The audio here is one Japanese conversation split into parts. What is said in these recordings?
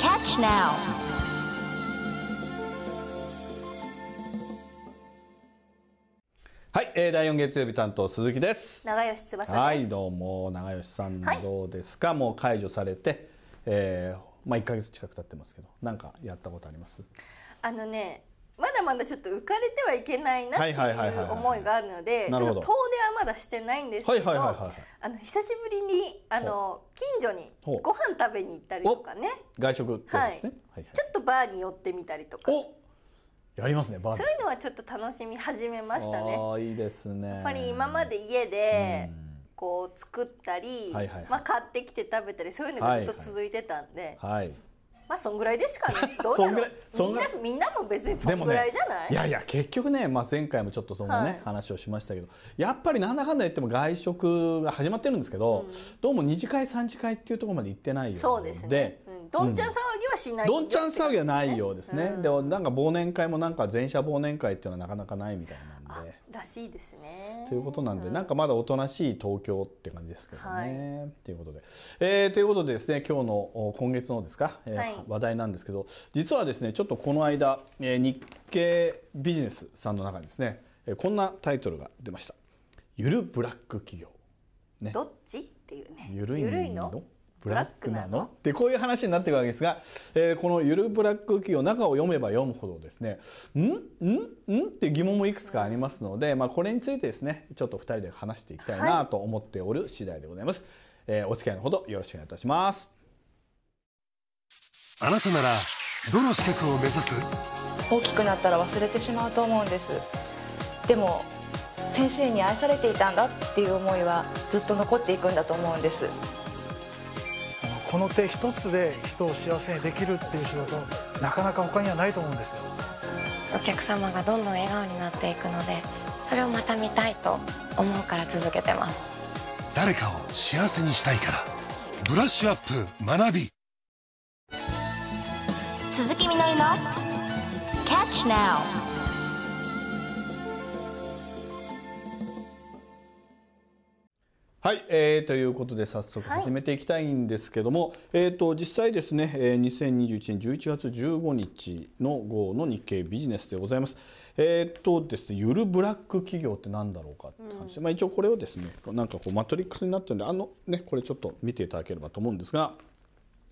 catch now. はい、えー、第4月曜日担当鈴木です。長吉翼はい、どうも長吉さん、どうですか。もう解除されて、えー、まあ1ヶ月近く経ってますけど、なんかやったことあります？あのね、まだまだちょっと浮かれてはいけないなっていう思いがあるのでちょっと遠出はまだしてないんですけど久しぶりにあの近所にご飯食べに行ったりとかね外食、はい、ちょっとバーに寄ってみたりとか。やりますねバーそういうのはちょっと楽しみ始めましたね。あいいですねやっぱり今まで家でこう作ったり、まあ、買ってきて食べたりそういうのがずっと続いてたんで、はいはい、まあそんぐらいですかね。どうぐらいみんなみんなも別にそんぐらいじゃない？ね、いやいや結局ね、まあ前回もちょっとそのね、はい、話をしましたけど、やっぱりなんだかんだ言っても外食が始まってるんですけど、うん、どうも二次会三次会っていうところまで行ってないようで。そうですね。うん、どんちゃん騒ぎはしない、ね、どんちゃん騒ぎはないようですね。でもなんか忘年会もなんか全社忘年会っていうのはなかなかないみたいな。でらしいですねということなんで、うん、なんかまだおとなしい東京って感じですけどね。はい、ということで、えー、ということでですね今日の今月のですか、えー、はい、話題なんですけど実はですねちょっとこの間、えー、日経ビジネスさんの中にですね、えー、こんなタイトルが出ました。ゆるブラック企業、ね、どっちっていうねゆるいのブラックなのってこういう話になってくるわけですが、えー、この「ゆるブラック企業」中を読めば読むほどですね「んんん?」って疑問もいくつかありますので、まあ、これについてですねちょっと2人で話していきたいなと思っておる次第でございます、はい、えー、お付き合いのほどよろしくお願いいたしますあなたならどの資格を目指す大きくなったら忘れてしまうと思うんですでも先生に愛されていたんだっていう思いはずっと残っていくんだと思うんですこの手一つで人を幸せにできるっていう仕事なかなか他にはないと思うんですよお客様がどんどん笑顔になっていくのでそれをまた見たいと思うから続けてます誰かを幸せにしたいからブラッシュアップ学び鈴木みのりの「Catch Now」はい、えー、ということで早速始めていきたいんですけども、はい、えと、実際ですね、2021年11月15日の号の日経ビジネスでございます。えーとですね、ゆるブラック企業って何だろうかって話、うん、まあ、一応これをですねなんかこうマトリックスになってるんであの、ね、これちょっと見ていただければと思うんですが、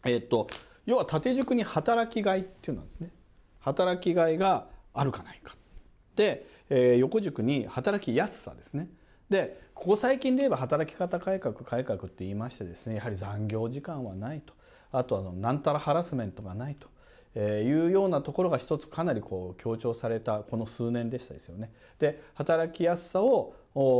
えーと要は縦軸に働きがいっていうのなんですね。働きがいがあるかないか。で、えー、横軸に働きやすさですね。でここ最近で言えば働き方改革改革って言いましてですねやはり残業時間はないとあとあの何たらハラスメントがないと。えー、いうようなところが一つかなりこう強調されたこの数年でしたですよね。で働きやすさを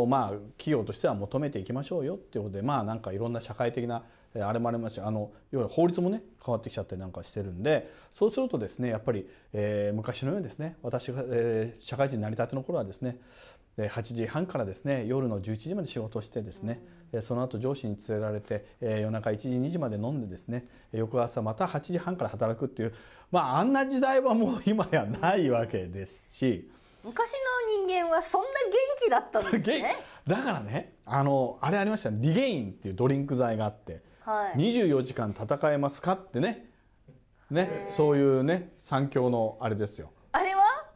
まあ企業としては求めていきましょうよっていうことでまあなんかいろんな社会的なあれもありますしあのいわゆる法律もね変わってきちゃったりなんかしてるんでそうするとですねやっぱり、えー、昔のようにですね私が、えー、社会人になりたての頃はですね8時半からですね夜の11時まで仕事してですねその後上司に連れられて夜中1時2時まで飲んでですね翌朝また8時半から働くっていうまああんな時代はもう今やないわけですし昔の人間はそんな元気だったんですね だからねあのあれありましたねリゲインっていうドリンク剤があって、はい、24時間戦えますかってねねそういうね三強のあれですよ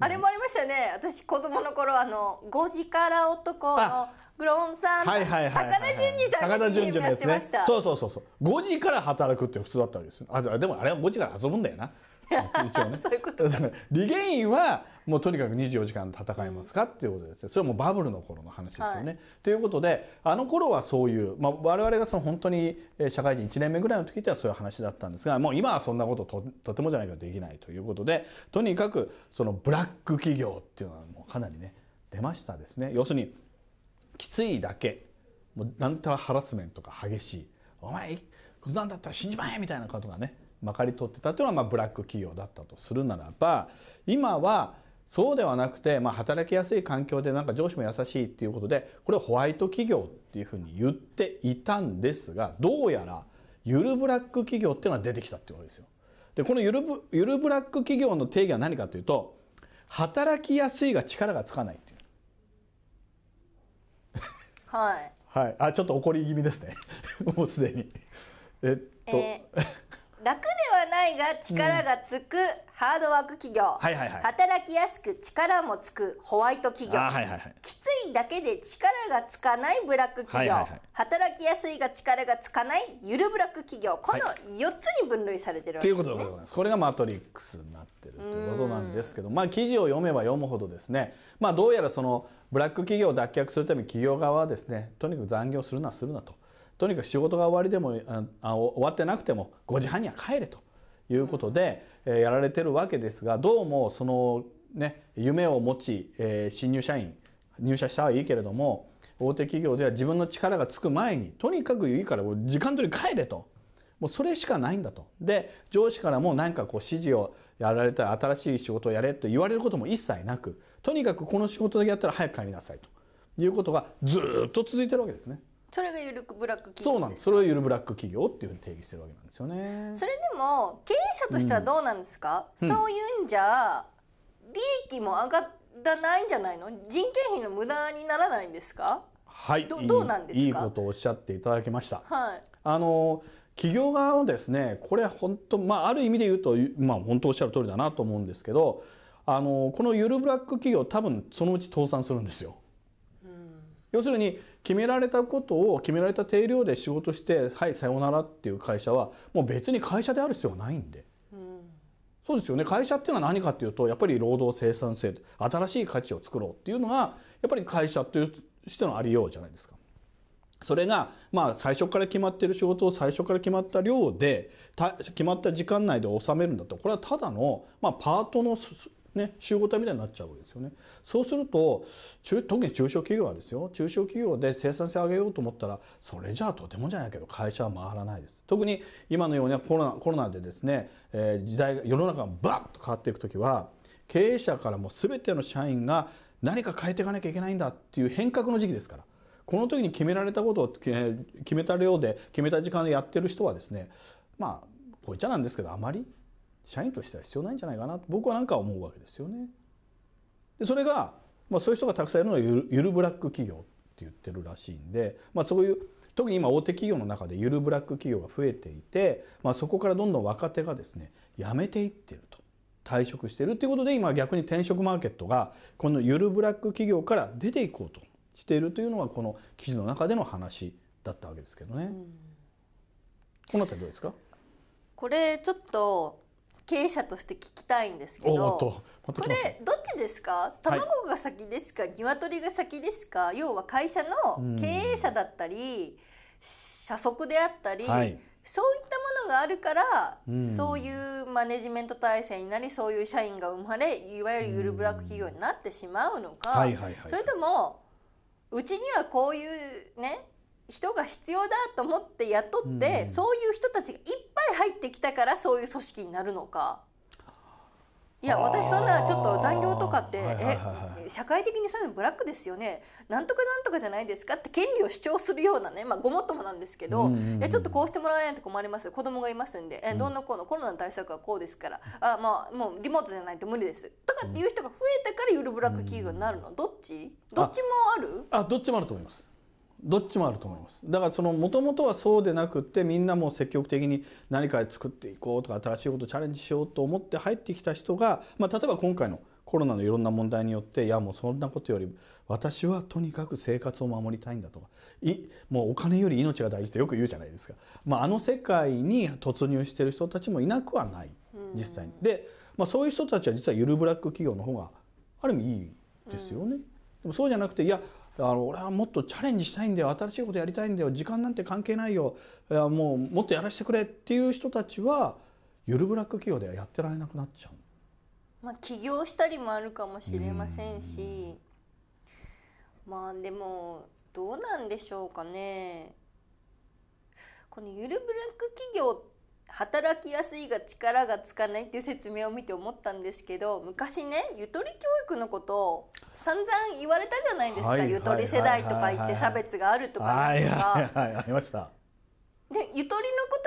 あれもありましたね私子供の頃あの五時から男のグロンさん、はいはいはい高田純次さん高田純次のやした。そうそうそうそう五時から働くって普通だったわけですあでもあれは5時から遊ぶんだよな一応ね そういうことかリゲインはもうとにかく24時間戦えますか、っていうことですよそれはもうバブルの頃の話ですよね。はい、ということであの頃はそういう、まあ、我々がその本当に社会人1年目ぐらいの時ってはそういう話だったんですがもう今はそんなことととてもじゃないけどできないということでとにかくそのブラック企業っていうのはもうかなりね出ましたですね。要するにきついだけもうなんたらハラスメントが激しいお前こんなんだったら死んじまえみたいなことがねまかり取ってたというのはまあブラック企業だったとするならば今はそうではなくて、まあ、働きやすい環境でなんか上司も優しいっていうことでこれホワイト企業っていうふうに言っていたんですがどうやらゆるブラック企業っていうのは出てきたってことですよ。でこのゆるぶゆるブラック企業の定義は何かというと働きやすいが力がつかないっていう。はい。はい、あちょっと怒り気味ですね もうすでに。えっと、えー楽ではないが力がつくハードワーク企業、はいはいはい、働きやすく力もつくホワイト企業、はいはいはい、きついだけで力がつかないブラック企業、はいはいはい、働きやすいが力がつかないゆるブラック企業この4つに分類されてるわけですね。と、はい、いうことでございます。これがマトリックスになってるということなんですけど、まあ、記事を読めば読むほどですね、まあ、どうやらそのブラック企業を脱却するために企業側はですねとにかく残業するなするなと。とにかく仕事が終わりでもあ終わってなくても5時半には帰れということで、えやられてるわけですがどうもその、ね、夢を持ち、え新入社員入社したはいいけれども大手企業では自分の力がつく前にとにかくいいから時間取り帰れと。もうそれしかないんだと。で上司からも何かこう指示をやられたら新しい仕事をやれと言われることも一切なくとにかくこの仕事だけやったら早く帰りなさいということがずっと続いてるわけですね。それがゆるブラック企業そうなんですそれはゆるブラック企業っていうふうに定義してるわけなんですよねそれでも経営者としてはどうなんですか、うん、そういうんじゃ利益も上がらないんじゃないの人件費の無駄にならないんですかはいどどうなんですかいいことをおっしゃっていただきました、はい、あの企業側はですねこれ本当まあある意味で言うとまあ本当おっしゃる通りだなと思うんですけどあのこのゆるブラック企業多分そのうち倒産するんですよ要するに決められたことを決められた定量で仕事してはいさようならっていう会社はもう別に会社である必要はないんで、うん、そうですよね会社っていうのは何かっていうとやっぱり労働生産性新しい価値を作ろうっていうのがやっぱり会社としてのありようじゃないですか。それが、まあ、最初から決まってる仕事を最初から決まった量で決まった時間内で収めるんだとこれはただの、まあ、パートのね、集合体みたいになっちゃうわけですよね。そうすると、特に中小企業はですよ、中小企業で生産性上げようと思ったら、それじゃあとてもじゃないけど会社は回らないです。特に今のようなコロナコロナでですね、えー、時代、世の中がバッと変わっていく時は、経営者からも全ての社員が何か変えていかなきゃいけないんだっていう変革の時期ですから。この時に決められたことを決めた量で決めた時間でやってる人はですねまあこいつちなんですけどあまり社員としては必要ないんじゃないかなと僕は何か思うわけですよね。でそれが、まあ、そういう人がたくさんいるのはゆるブラック企業って言ってるらしいんで、まあ、そういう特に今大手企業の中でゆるブラック企業が増えていて、まあ、そこからどんどん若手がですね辞めていってると退職してるっていうことで今逆に転職マーケットがこのゆるブラック企業から出ていこうとしているというのがこの記事の中での話だったわけですけどね。うん、この辺りどうですかこれちょっと経営者として聞きたいんですけどこれどっちですか卵が先ですか、はい、鶏が先ですか要は会社の経営者だったり、社則であったり、はい、そういったものがあるから、うん、そういうマネジメント体制になりそういう社員が生まれいわゆるゆるブラック企業になってしまうのか、それともうちにはこういうね人が必要だと思って雇って、うん、そういう人たちがいっぱい入ってきたからそういう組織になるのか。いや私そんなちょっと残業とかって、はいはい、え社会的にそういうのブラックですよねなんとかなんとかじゃないですかって権利を主張するようなねまあごもっともなんですけど、うんうん、いやちょっとこうしてもらえないと困ります子供がいますんで、うん、えどんなこうのコロナの対策はこうですからあまあもうリモートじゃないと無理ですとかっていう人が増えたからゆるブラック企業になるのどっちどっちもあるあどっちもあると思いますどっちもあると思いますだからそのもともとはそうでなくってみんなも積極的に何か作っていこうとか新しいことチャレンジしようと思って入ってきた人が、まあ、例えば今回のコロナのいろんな問題によっていやもうそんなことより私はとにかく生活を守りたいんだとかいもうお金より命が大事ってよく言うじゃないですか、まあ、あの世界に突入してる人たちもいなくはない実際に。で、まあ、そういう人たちは実はゆるブラック企業の方がある意味いいですよね。うん、でもそうじゃなくていやあの俺はもっとチャレンジしたいんだよ新しいことやりたいんだよ時間なんて関係ないよいやもうもっとやらせてくれっていう人たちはゆるブラック企業ではやってられなくなっちゃう。まあ、起業したりもあるかもしれませんし、んまあでもどうなんでしょうかね。このゆるブラック企業働きやすいが力がつかないっていう説明を見て思ったんですけど昔ねゆとり教育のことを散々言われたじゃないですか、ゆとり世代とか言って差別があるとかなんりましたでゆとりのこ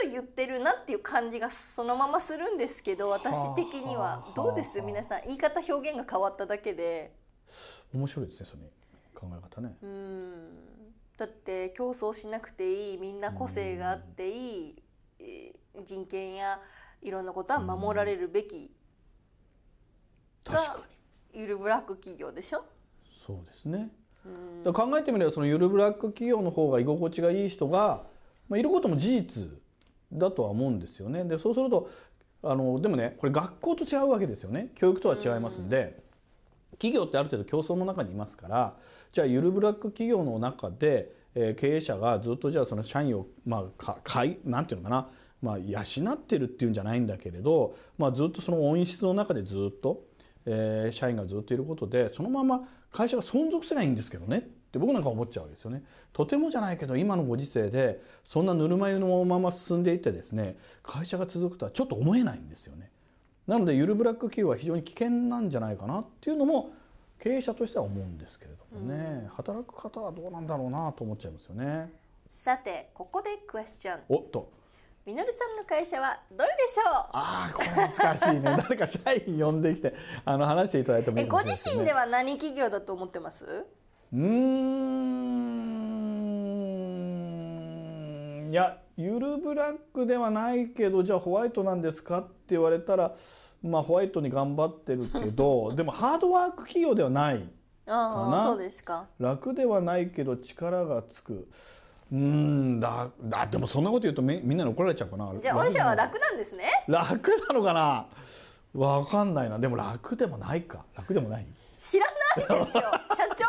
と言ってるなっていう感じがそのままするんですけど私的にはどうです皆さん言い方表現が変わっただけで面白いですねその考え方ねうんだって競争しなくていいみんな個性があっていい、えー人権やいろんなことは守られるべきがゆるブラック企業でしょそうですね、考えてみればそのゆるブラック企業の方が居心地がいい人が、まあ、いることも事実だとは思うんですよね。でそうするとあのでもねこれ学校と違うわけですよね教育とは違いますんで、うん、企業ってある程度競争の中にいますからじゃあゆるブラック企業の中で、えー、経営者がずっとじゃあその社員をまあかかいなんていうのかなまあ、養ってるっていうんじゃないんだけれど、まあ、ずっとその温室の中でずっと、えー、社員がずっといることでそのまま会社が存続せないんですけどねって僕なんか思っちゃうわけですよね。とてもじゃないけど今のご時世でそんなぬるま湯のまま進んでいってですね会社が続くとはちょっと思えないんですよね。なのでゆるブラック企業は非常に危険なんじゃないかなっていうのも経営者としては思うんですけれどもね、うん、働く方はどうなんだろうなと思っちゃいますよね。さてここでクエスチョン。おっとみのるさんの会社はどれでしょうああこれ難しいね 誰か社員呼んできてあの話していただいてもいいかもね、ご自身では何企業だと思ってますうんいやゆるブラックではないけどじゃあホワイトなんですかって言われたらまあホワイトに頑張ってるけど でもハードワーク企業ではないかなそうですか楽ではないけど力がつくうんだだでもそんなこと言うとみみんなに怒られちゃうかなじゃあ御社は楽なんですね楽なのかなわかんないなでも楽でもないか楽でもない知らないですよ 社長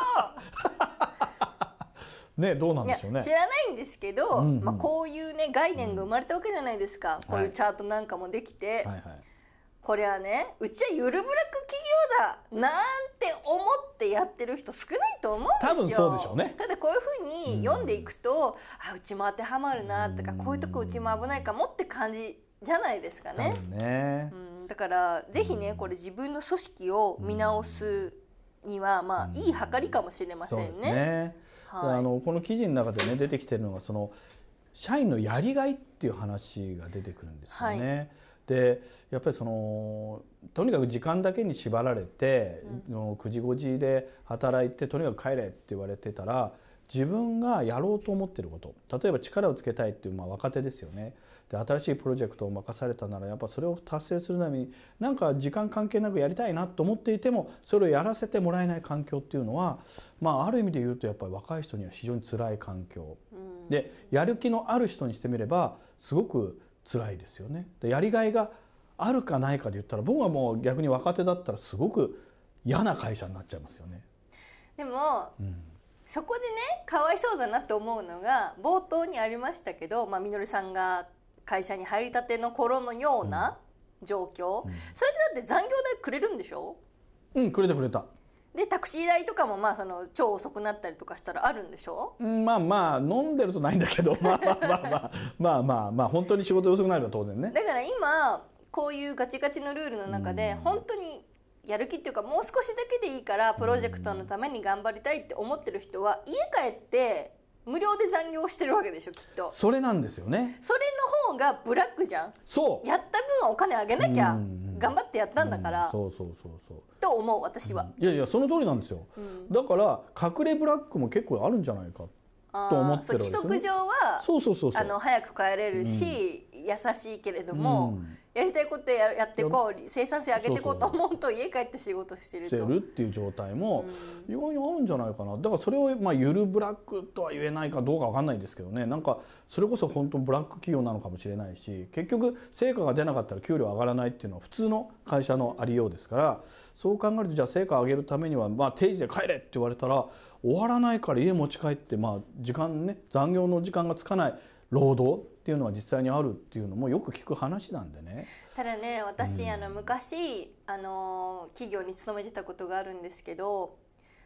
ねどうなんでしょうね知らないんですけど、うんうん、まあ、こういうね概念が生まれたわけじゃないですか、うん、こういうチャートなんかもできて、はいはいこれはねうちはゆるブラック企業だなんて思ってやってる人少ないと思うんですよ多分そうでしょうねただこういうふうに読んでいくと、うあうちも当てはまるなとかこういうとこうちも危ないかもって感じじゃないですかね。ねうん、だからぜひねこれ自分の組織を見直すには、まあ、いい計りかもしれませんね。ねはい、あのこの記事の中でね出てきてるのがその社員のやりがいっていう話が出てくるんですよね。はいでやっぱりそのとにかく時間だけに縛られて、うん、9時5時で働いてとにかく帰れって言われてたら自分がやろうと思ってること例えば力をつけたいっていう、まあ、若手ですよねで新しいプロジェクトを任されたならやっぱそれを達成するためになんか時間関係なくやりたいなと思っていてもそれをやらせてもらえない環境っていうのは、まあ、ある意味で言うとやっぱり若い人には非常につらい環境、うん、でやる気のある人にしてみればすごく辛いですよね。でやりがいがあるかないかで言ったら僕はもう逆に若手だったらすごく嫌な会社になっちゃいますよね。でも、うん、そこでねかわいそうだなと思うのが冒頭にありましたけど、まあ、みのりさんが会社に入りたての頃のような状況、うんうん、それでだって残業代くれるんでしょうんくれてくれたでタクシー代とかもまあその超遅くなったりとかしたらあるんでしょうまあまあ飲んでるとないんだけど まあまあまあまあまあまあまあ本当に仕事遅くなれば当然ね。だから今こういうガチガチのルールの中で本当にやる気っていうかもう少しだけでいいからプロジェクトのために頑張りたいって思ってる人は家帰って無料で残業してるわけでしょきっとそれなんですよねそれの方がブラックじゃんそうやった分お金あげなきゃ、うん頑張ってやったんだから、そうそうそうそうと思う私は、いやいやその通りなんですよ、だから隠れブラックも結構あるんじゃないかっと思ってるわです規則上はそうそうそうあの早く帰れるし、うん、優しいけれども、うん、やりたいことややってこう生産性上げてこうと思うと家帰って仕事してるとるっていう状態も意外に合うんじゃないかなだからそれをまあゆるブラックとは言えないかどうか分かんないですけどねなんかそれこそ本当ブラック企業なのかもしれないし結局成果が出なかったら給料上がらないっていうのは普通の会社のありようですからそう考えるとじゃあ成果上げるためにはまあ定時で帰れって言われたら終わらないから家持ち帰ってまあ時間ね残業の時間がつかない労働っていうのは実際にあるっていうのもよく聞く話なんでね。ただね私、うん、あの昔あの企業に勤めてたことがあるんですけど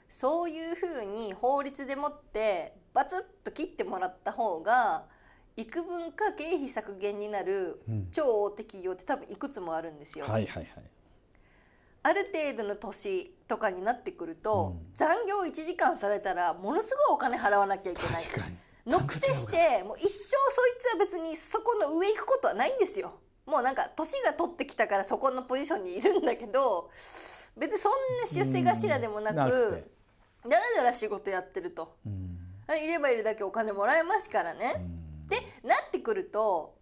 そういうふうに法律でもってバツッと切ってもらった方が幾分か経費削減になる超大手企業って多分いくつもあるんですよ。はいはいはい、ある程度の年とかになってくると、うん、残業1時間されたらものすごいお金払わなきゃいけないのくせしてもう一生そいつは別にそこの上行くことはないんですよもうなんか年が取ってきたからそこのポジションにいるんだけど別にそんな出世頭でもなくだらだら仕事やってると、うん、いればいるだけお金もらえますからね、うん、でなってくると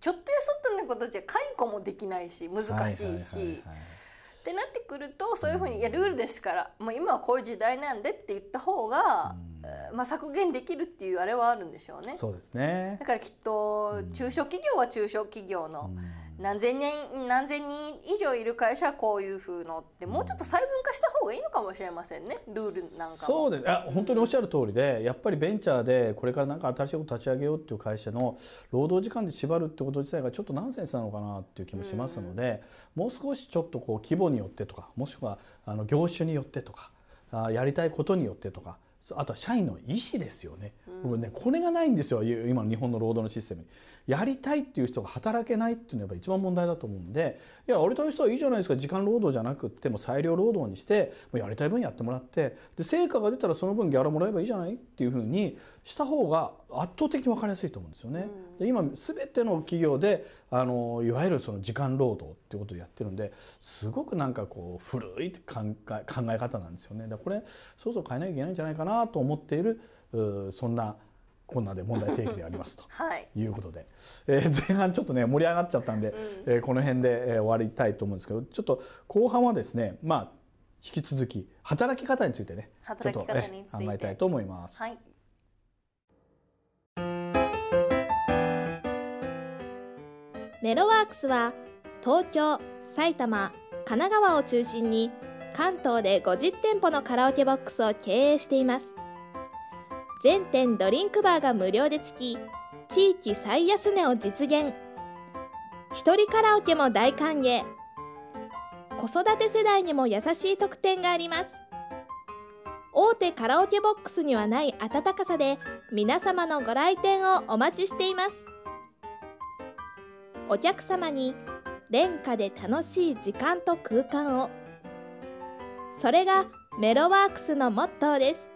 ちょっとやそっとのことじゃ解雇もできないし難しいし。はいはいはいはいってなってくるとそういうふうに「いやルールですからもう今はこういう時代なんで」って言った方が、まあ、削減できるっていうあれはあるんでしょうね。そうですねだからきっと中小企業は中小企業の、う何千人何千人以上いる会社はこういうふうのってもうちょっと細分化した方がいいのかもしれませんねルールなんかそうですあ本当におっしゃる通りでやっぱりベンチャーでこれから何か新しいこと立ち上げようっていう会社の労働時間で縛るってこと自体がちょっとナンセンスなのかなっていう気もしますので、うもう少しちょっとこう規模によってとかもしくはあの業種によってとかあやりたいことによってとかあとは社員の意思ですよね,、うん、ねこれがないんですよ今の日本の労働のシステムにやりたいっていう人が働けないっていうのが一番問題だと思うんでいや俺という人はいいじゃないですか時間労働じゃなくても裁量労働にしてもうやりたい分やってもらってで成果が出たらその分ギャラもらえばいいじゃないっていうふうにした方が圧倒的に分かりやすいと思うんですよね。うん、今全ての企業であのいわゆるその時間労働っていうことをやってるんですごくなんかこう古い考え考え方なんですよね。だこれそうそう変えなきゃいけないんじゃないかなと思っているそんなこんなで問題提起でありますと、はい、いうことで、えー、前半ちょっとね盛り上がっちゃったんで、うん、えー、この辺で、え終わりたいと思うんですけどちょっと後半はですねまあ引き続き働き方についてねちょっと、えー、考えたいと思います。はいネロワークスは東京、埼玉、神奈川を中心に関東で50店舗のカラオケボックスを経営しています全店ドリンクバーが無料でつき地域最安値を実現一人カラオケも大歓迎子育て世代にも優しい特典があります大手カラオケボックスにはない温かさで皆様のご来店をお待ちしていますお客様に廉価で楽しい時間と空間をそれがメロワークスのモットーです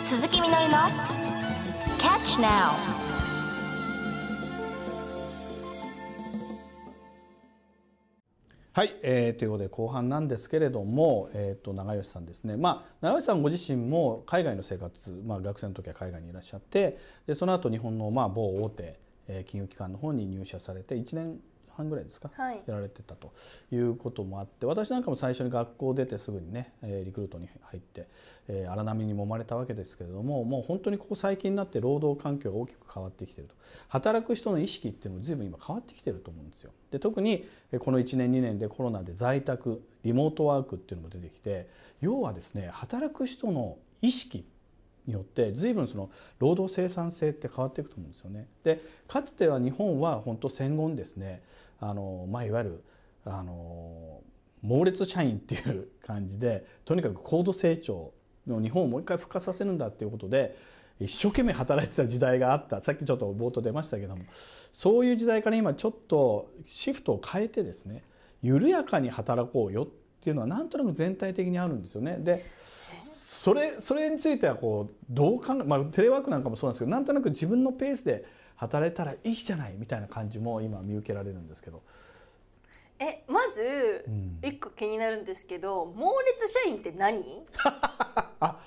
鈴木みのりの「Catch Now」はい、えー、ということで後半なんですけれども、えー、と長吉さんですね、まあ、長吉さんご自身も海外の生活、まあ、学生の時は海外にいらっしゃってでその後日本のまあ某大手金融機関の方に入社されて1年半ぐらいですか、はい、やられてたということもあって私なんかも最初に学校出てすぐにねリクルートに入って荒波に揉まれたわけですけれどももう本当にここ最近になって労働環境が大きく変わってきてると働く人の意識っていうのも随分今変わってきてると思うんですよ。で特にこの1年2年でコロナで在宅リモートワークっていうのも出てきて要はですね働く人の意識によって随分その労働生産性って変わっていくと思うんですよね。でかつては日本は本当戦後にですねあの、まあ、いわゆるあの猛烈社員っていう感じでとにかく高度成長の日本をもう一回復活させるんだっていうことで一生懸命働いてた時代があったさっきちょっと冒頭出ましたけどもそういう時代から今ちょっとシフトを変えてですね緩やかに働こうよっていうのはなんとなく全体的にあるんですよね。でそれそれについてはこうどう考え、まあ、テレワークなんかもそうなんですけどなんとなく自分のペースで働いたらいいじゃないみたいな感じも今見受けられるんですけど。えまず一個気になるんですけど、うん、猛烈社員って何 あ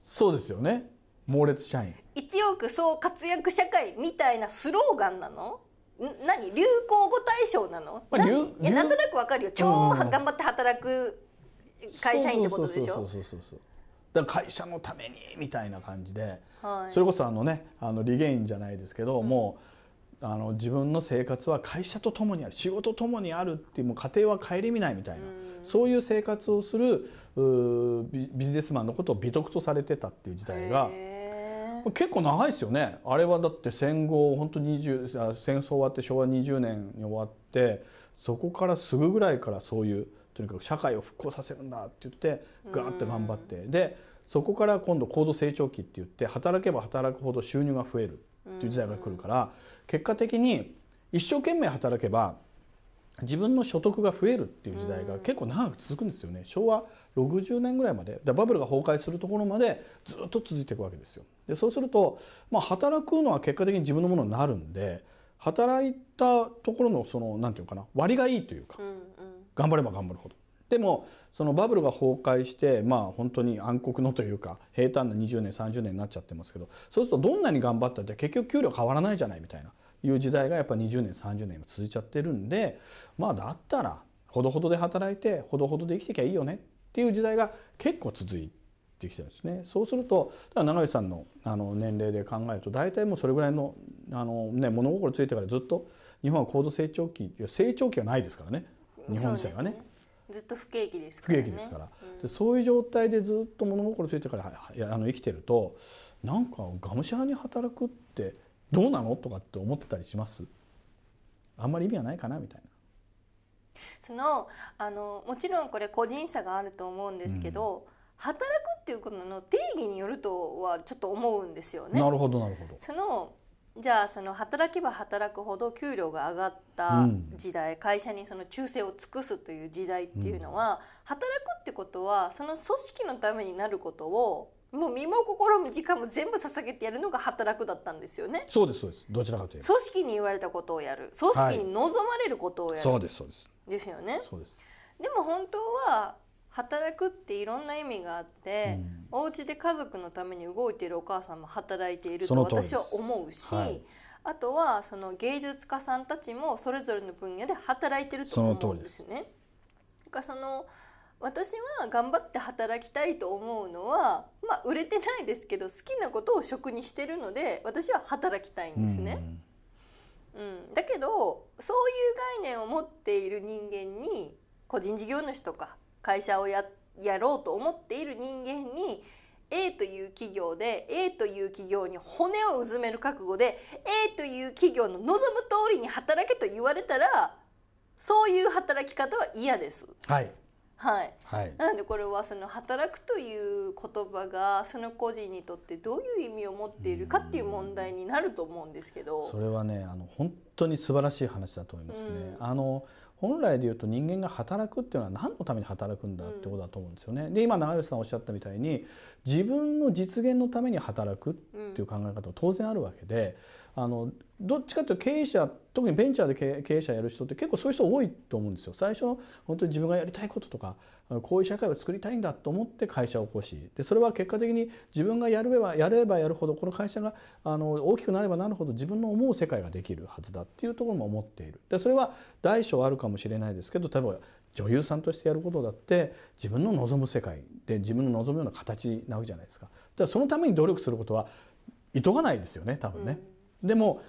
そうですよね猛烈社員一億総活躍社会みたいなスローガンなの何流行語大賞なの、まあ、えなんとなくわかるよ超、うん、頑張って働く会社員ってことでしょだ会社のためにみたいな感じで、はい、それこそあのねあのリゲインじゃないですけど、うん、もうあの自分の生活は会社とともにある仕事ともにあるっていうもう家庭は顧みないみたいな、うん、そういう生活をするビジネスマンのことを美徳とされてたっていう時代が。結構長いですよねあれはだって戦後本当20戦争終わって昭和20年に終わってそこからすぐぐらいからそういうとにかく社会を復興させるんだって言ってガーって頑張ってでそこから今度高度成長期って言って働けば働くほど収入が増えるっていう時代が来るから結果的に一生懸命働けば自分の所得が増えるっていう時代が結構長く続くんですよね昭和60年ぐらいまでバブルが崩壊するところまでずっと続いていくわけですよ。でそうすると、まあ、働くのは結果的に自分のものになるんで働いたところのその何て言うかな割がいいというか、うんうん、頑張れば頑張るほど。でもそのバブルが崩壊してまあ本当に暗黒のというか平坦な20年30年になっちゃってますけどそうするとどんなに頑張ったって結局給料変わらないじゃないみたいないう時代がやっぱ20年30年続いちゃってるんでまあだったらほどほどで働いてほどほどで生きてきゃいいよねっていう時代が結構続いてきてるんですね。そうすると長渕さんのあの年齢で考えると大体もうそれぐらいのあの、ね、物心ついてからずっと日本は高度成長期成長期はないですからね日本自体がね。ずっと不景気ですから、ね、不景気ですから、うん、そういう状態でずっと物心ついてからあの生きてるとなんかがむしゃらに働くってどうなのとかって思ってたりしますあんまり意味はないかなみたいな。そのあのもちろんこれ個人差があると思うんですけど、うん、働くっていうことの定義によるとはちょっと思うんですよね。なるほどなるほど。そのじゃあその働けば働くほど給料が上がった時代、うん、会社にその忠誠を尽くすという時代っていうのは、うん、働くってことはその組織のためになることをもう身も心も時間も全部捧げてやるのが働くだったんですよね。そうですそうです。どちらかというと組織に言われたことをやる、組織に望まれることをやる。はい、そうですそうです。ですよね。そうです。でも本当は働くっていろんな意味があって、うん、お家で家族のために動いているお母さんも働いていると私は思うし、はい、あとはその芸術家さんたちもそれぞれの分野で働いてると思うんですね。そかその私は頑張って働きたいと思うのは、まあ、売れてないですけど好きなことを職にしてるので私は働きたいんですね。うん、うん、だけどそういう概念を持っている人間に個人事業主とか会社をややろうと思っている人間に A という企業で A という企業に骨をうずめる覚悟で A という企業の望む通りに働けと言われたらそういう働き方は嫌です。はい、はい、はい、なのでこれはその働くという言葉がその個人にとってどういう意味を持っているかっていう問題になると思うんですけどそれはねあの本当に素晴らしい話だと思いますね。あの本来で言うと人間が働くっていうのは何のために働くんだってことだと思うんですよね。で今永吉さんおっしゃったみたいに自分の実現のために働くっていう考え方も当然あるわけであのどっちかっていうと経営者特にベンチャーで経営者やる人って結構そういう人多いと思うんですよ。最初本当に自分がやりたいこととかこういう社会を作りたいんだと思って会社を起こしでそれは結果的に自分がやればやればやるほどこの会社があの大きくなればなるほど自分の思う世界ができるはずだっていうところも思っているでそれは大小あるかもしれないですけど例えば女優さんとしてやることだって自分の望む世界で自分の望むような形なわけじゃないですか。だそのために努力することは急がないですよね多分ね、うん、でも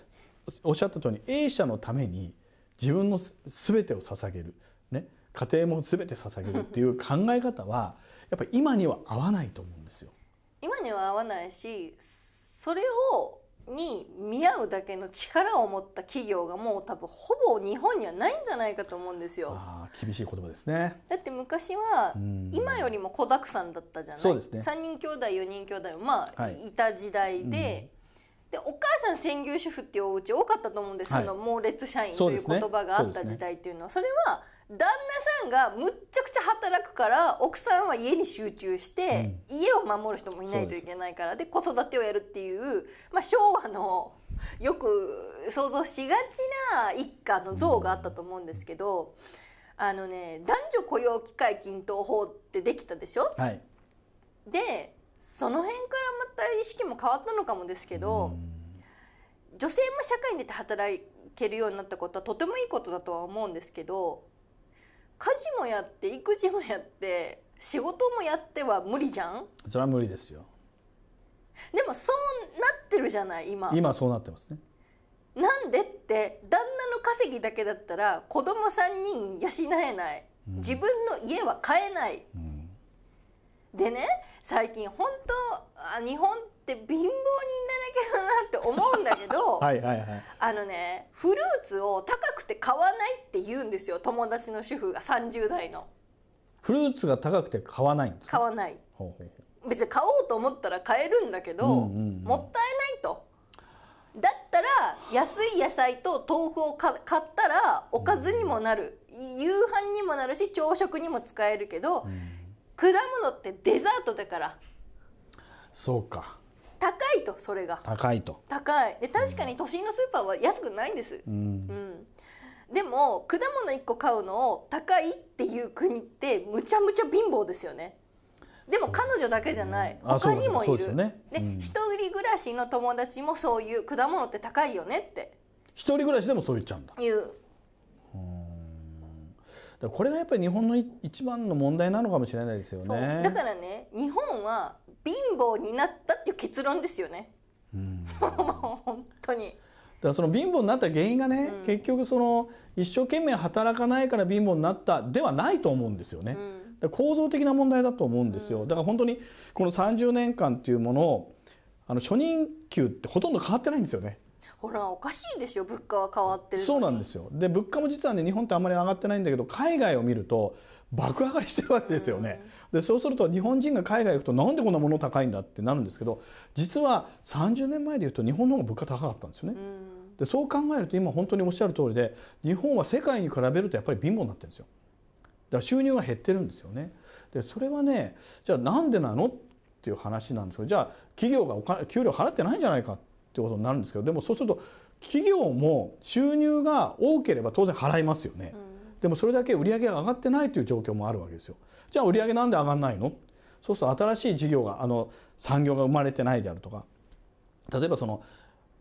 おっしゃった通り A 社のために自分の全てを捧げる家庭も全て捧げるっていう考え方はやっぱり今には合わないと思うんですよ。今には合わないしそれをに見合うだけの力を持った企業がもう多分ほぼ日本にはないんじゃないかと思うんですよ。あ厳しい言葉ですねだって昔は今よりも子だくさんだったじゃない、そうですね、3人兄弟4人兄弟まあ、はい、いた時代で。うんでお母さん専業主婦っていうお家多かったと思うんです、はい、その猛烈社員という言葉があった時代っていうのは、それは旦那さんがむっちゃくちゃ働くから奥さんは家に集中して、家を守る人もいないといけないからで子育てをやるっていう、まあ、昭和のよく想像しがちな一家の像があったと思うんですけど、うん、あのね男女雇用機会均等法ってできたでしょ、はい、でその辺からまた意識も変わったのかもですけど、うん、女性も社会に出て働けるようになったことはとてもいいことだとは思うんですけど家事もやって育児もやって仕事もやっては無理じゃんそれは無理ですよでもそうなってるじゃない今今そうなってますねなんでって旦那の稼ぎだけだったら子供3人養えない、うん、自分の家は買えない、うん、でね最近本当あ日本ってって貧乏人だらけだなって思うんだけど はい、あのねフルーツを高くて買わないって言うんですよ友達の主婦が30代の。フルーツが高くて買わないんです買わない別に買おうと思ったら買えるんだけど、うんうんうん、もったいないと。だったら安い野菜と豆腐を買ったらおかずにもなる、うん、夕飯にもなるし朝食にも使えるけど、うん、果物ってデザートだからそうか高いとそれが高いと高いで確かに都心のスーパーは安くないんです、うん、うん、でも果物1個買うのを高いっていう国ってむちゃむちゃ貧乏ですよねでも彼女だけじゃない、ね、他にもいる、で,、ねうん、一人暮らしの友達もそういう果物って高いよねって一人暮らしでもそう言っちゃうんだいうだこれがやっぱり日本の一番の問題なのかもしれないですよねだからね日本は貧乏になったっていう結論ですよね、うん、本当にだからその貧乏になった原因がね、うん、結局その一生懸命働かないから貧乏になったではないと思うんですよね、うん、構造的な問題だと思うんですよ、だから本当にこの30年間っていうものをあの初任給ってほとんど変わってないんですよねほらおかしいんですよ物価は変わってるそうなんですよで物価も実はね日本ってあんまり上がってないんだけど海外を見ると爆上がりしてるわけですよね、うん、でそうすると日本人が海外行くとなんでこんなもの高いんだってなるんですけど実は30年前で言うと日本の方が物価高かったんですよね、うん、でそう考えると今本当におっしゃる通りで日本は世界に比べるとやっぱり貧乏になってるんですよだから収入は減ってるんですよねでそれはねじゃあなんでなのっていう話なんですけどじゃあ企業がお金給料払ってないんじゃないかっってことになるんですけどでもそうすると企業も収入が多ければ当然払いますよね、うん、でもそれだけ売上が上がってないという状況もあるわけですよじゃあ売上なんで上がらないのそうすると新しい事業があの産業が生まれてないであるとか例えばその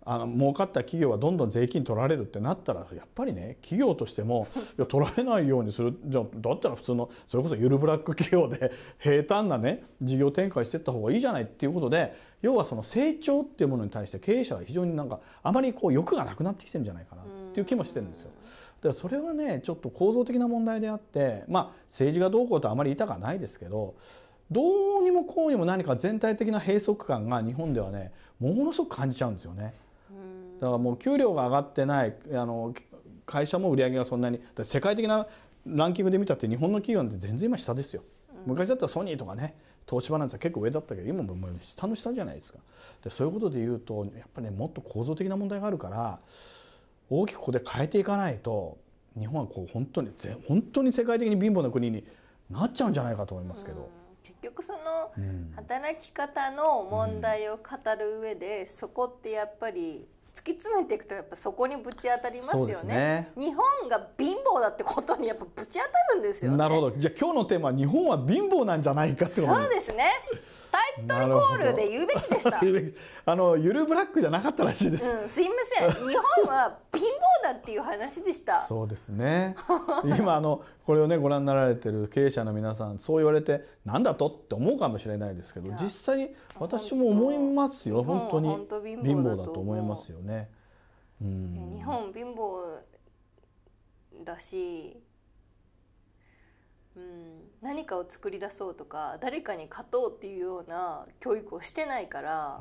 あの儲かった企業はどんどん税金取られるってなったらやっぱりね企業としても いや取られないようにするじゃだったら普通のそれこそゆるブラック企業で平坦なね事業展開していった方がいいじゃないっていうことで要はその成長っていうものに対して経営者は非常になんかあまりこう欲がなくなってきてるんじゃないかなっていう気もしてるんですよ。でそれはねちょっと構造的な問題であってまあ政治がどうこうとあまり言いたないですけどどうにもこうにも何か全体的な閉塞感が日本ではねものすごく感じちゃうんですよね。だからもう給料が上がってないあの会社も売り上げがそんなに世界的なランキングで見たって日本の企業なんて全然今下ですよ。昔だったらソニーとかね東芝なんて結構上だったけど今も下の下じゃないですかでそういうことでいうとやっぱりねもっと構造的な問題があるから大きくここで変えていかないと日本はこう本当に本当に世界的に貧乏な国になっちゃうんじゃないかと思いますけど。結局その働き方の問題を語る上で、そこってやっぱり突き詰めていくとやっぱそこにぶち当たりますよね、ね、日本が貧乏だってことにやっぱぶち当たるんですよ、ね、なるほどじゃあ今日のテーマは日本は貧乏なんじゃないかってことそうですねタイトルコールで言うべきでした あのゆるブラックじゃなかったらしいです、うん、すいません日本は貧乏だっていう話でしたそうですね今あのこれをねご覧になられてる経営者の皆さんそう言われてなんだとって思うかもしれないですけど実際に私も思いますよ本当に貧乏だと思いますよね、日本貧乏だしうん、何かを作り出そうとか誰かに勝とうっていうような教育をしてないから、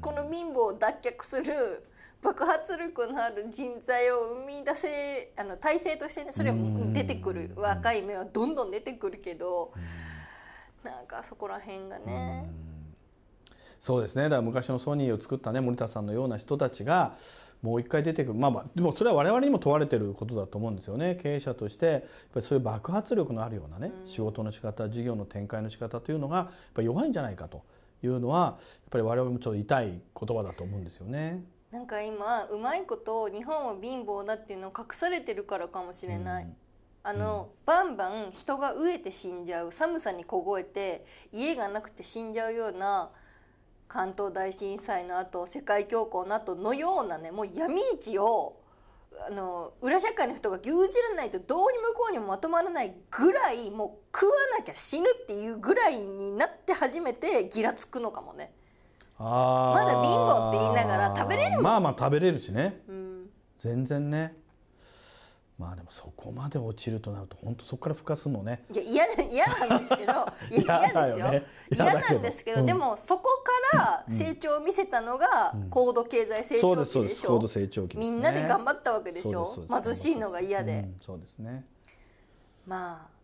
この貧乏を脱却する爆発力のある人材を生み出せあの体制としてねそれも出てくる、若い芽はどんどん出てくるけど、うなんかそこら辺がね。そうですねだから昔のソニーを作ったね森田さんのような人たちがもう一回出てくるまあまあでもそれは我々にも問われてることだと思うんですよね経営者としてやっぱりそういう爆発力のあるようなね、仕事の仕方事業の展開の仕方というのがやっぱ弱いんじゃないかというのはやっぱり我々もちょっと痛い言葉だと思うんですよね。なんか今うまいこと日本は貧乏だっていうのを隠されてるからかもしれない。うんあの、バンバン人が飢えて死んじゃう寒さに凍えて家がなくて死んじゃうような関東大震災の後世界恐慌の後のようなねもう闇市をあの裏社会の人が牛耳らないとどうに向こうにもまとまらないぐらいもう食わなきゃ死ぬっていうぐらいになって初めてギラつくのかもねあまだ貧乏って言いながら食べれるもんまあまあ食べれるしね、うん、全然ねまあでもそこまで落ちるとなると本当そこから孵化するのね。いや嫌嫌なんですけど 嫌ですよ、ね、嫌なんですけど、うん、でもそこから成長を見せたのが高度経済成長期でしょ、うん、う成長期、ね、みんなで頑張ったわけでしょ貧しいのが嫌で、うん、そうですねまあ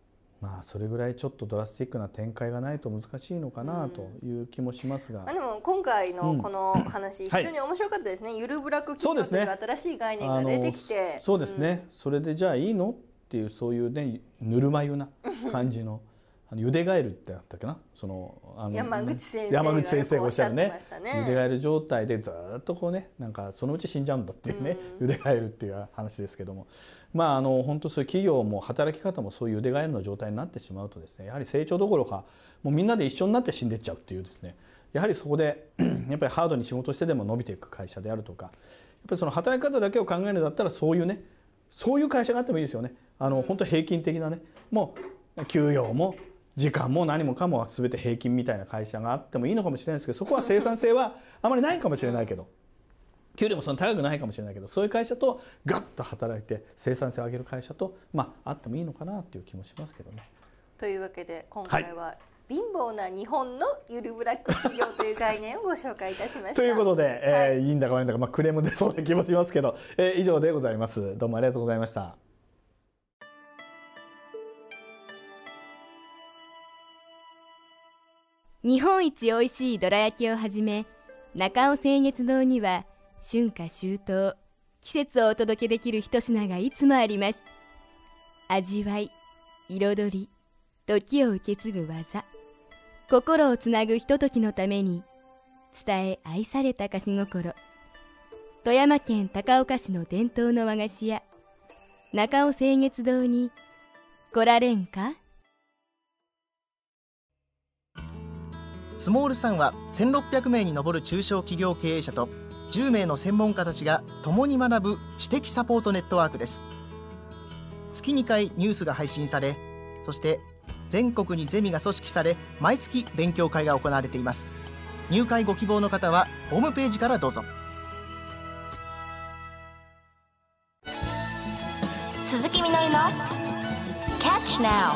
まあ、それぐらいちょっとドラスティックな展開がないと難しいのかなという気もしますが、うん、まあ、でも今回のこの話、うん、非常に面白かったですね、はい、ゆるブラック企業という新しい概念が出てきてそうですねうんそですね、それでじゃあいいのっていうそういうねぬるま湯な感じののゆでガエルってあったっけなそのあの山口先生が、ね、先生おっしゃるねねゆでガエル状態でずっとこうねなんかそのうち死んじゃうんだっていうね、うん、ゆでガエルっていう話ですけどもまああの本当そういう企業も働き方もそういうゆでガエルの状態になってしまうとですねやはり成長どころかもうみんなで一緒になって死んでっちゃうっていうですねやはりそこで やっぱりハードに仕事してでも伸びていく会社であるとかやっぱりその働き方だけを考えるんだったらそういうねそういう会社があってもいいですよねあの本当平均的なねもう給与も時間も何もかも全て平均みたいな会社があってもいいのかもしれないですけどそこは生産性はあまりないかもしれないけど給料もそんな高くないかもしれないけどそういう会社とガッと働いて生産性を上げる会社とまああってもいいのかなっていう気もしますけどね。というわけで今回は、はい、貧乏な日本のゆるブラック企業という概念をご紹介いたしました。ということで、えー、はい、いいんだか悪いんだか、まあ、クレーム出そうな気もしますけど、えー、以上でございます。どうもありがとうございました。日本一おいしいどら焼きをはじめ中尾清月堂には春夏秋冬季節をお届けできる一品がいつもあります味わい彩り時を受け継ぐ技心をつなぐひとときのために伝え愛された菓子心富山県高岡市の伝統の和菓子屋中尾清月堂に来られんかスモールさんは1600名に上る中小企業経営者と10名の専門家たちが共に学ぶ知的サポートネットワークです月2回ニュースが配信されそして全国にゼミが組織され毎月勉強会が行われています入会ご希望の方はホームページからどうぞ鈴木みのりの「Catch Now」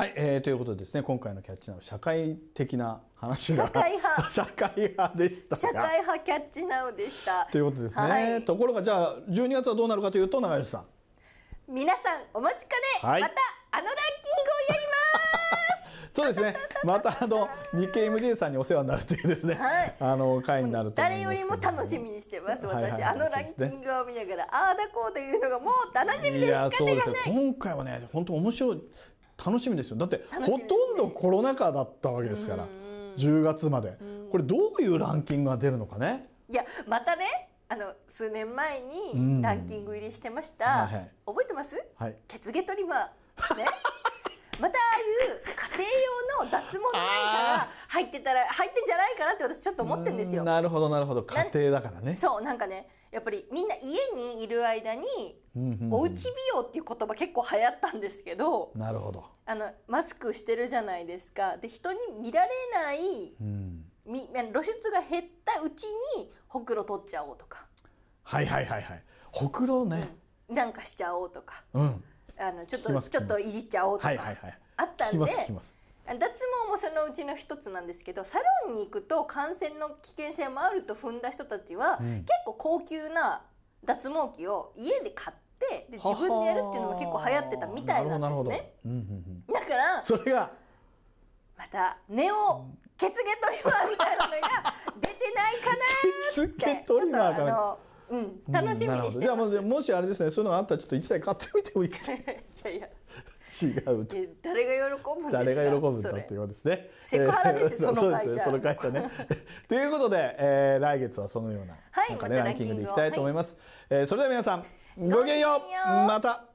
はい、えー、ということですね今回のキャッチナウ社会的な話が社会派 社会派でした社会派キャッチナウでしたということですね、はい、ところがじゃあ12月はどうなるかというと長吉さん皆さんお待ちかね、はい、またあのランキングをやります そうですね。またあの日経 MJ さんにお世話になるというですね。はい、あの会になると誰よりも楽しみにしてます。私、はいはい、あのランキングを見ながら、ね、ああだこうというのがもう楽しみで仕方がない。い今回はね本当面白い楽しみですよだって、ほとんどコロナ禍だったわけですから、10月まで、これどういうランキングが出るのかねいやまたねあの数年前にランキング入りしてました、はいはい、覚えてます、はい、ケツ毛トリマーね またああいう家庭用の脱毛のいかが入ってたら入ってんじゃないかなって私ちょっと思ってるんですよ。なるほどなるほど家庭だからね。そうなんかねやっぱりみんな家にいる間におうち美容っていう言葉結構流行ったんですけどなるほどあのマスクしてるじゃないですかで人に見られない、うん、み露出が減ったうちにほくろ取っちゃおうとかはいはいはいはいほくろね、うん、なんかしちゃおうとか、うん、あのちょっとちょっといじっちゃおうとか、はいはいはい、あったんで。きます脱毛もそのうちの一つなんですけどサロンに行くと感染の危険性もあると踏んだ人たちは、うん、結構高級な脱毛器を家で買って。で自分でやるっていうのも結構流行ってたみたいなんですね、だからそれがまたネオツゲトリマーみたいなのが出てないかなってちょっとあのうん楽しみにしてます、うん、じゃあもしあれですねそういうのがあったらちょっと一台買ってみてもいいですか いやいや違う誰が喜ぶんです誰が喜ぶんだっていうことですねセクハラですその会社、ね、その会社ね ということで、えー、来月はそのようなはい、なんかね、ま、ランキングでいきたいと思います、はい、えー、それでは皆さんごきげんようまた